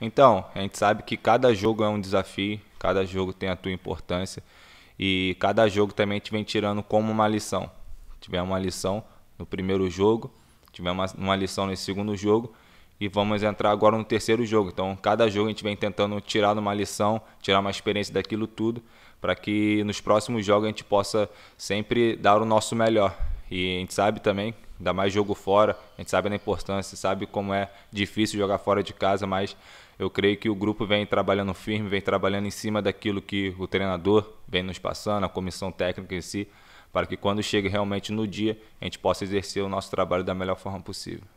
Então, a gente sabe que cada jogo é um desafio, cada jogo tem a sua importância e cada jogo também te vem tirando como uma lição. Tivemos uma lição no primeiro jogo, tivemos uma, uma lição nesse segundo jogo e vamos entrar agora no terceiro jogo. Então, cada jogo a gente vem tentando tirar uma lição, tirar uma experiência daquilo tudo, para que nos próximos jogos a gente possa sempre dar o nosso melhor. E a gente sabe também, ainda mais jogo fora, a gente sabe da importância, sabe como é difícil jogar fora de casa, mas eu creio que o grupo vem trabalhando firme, vem trabalhando em cima daquilo que o treinador vem nos passando, a comissão técnica em si, para que quando chegue realmente no dia, a gente possa exercer o nosso trabalho da melhor forma possível.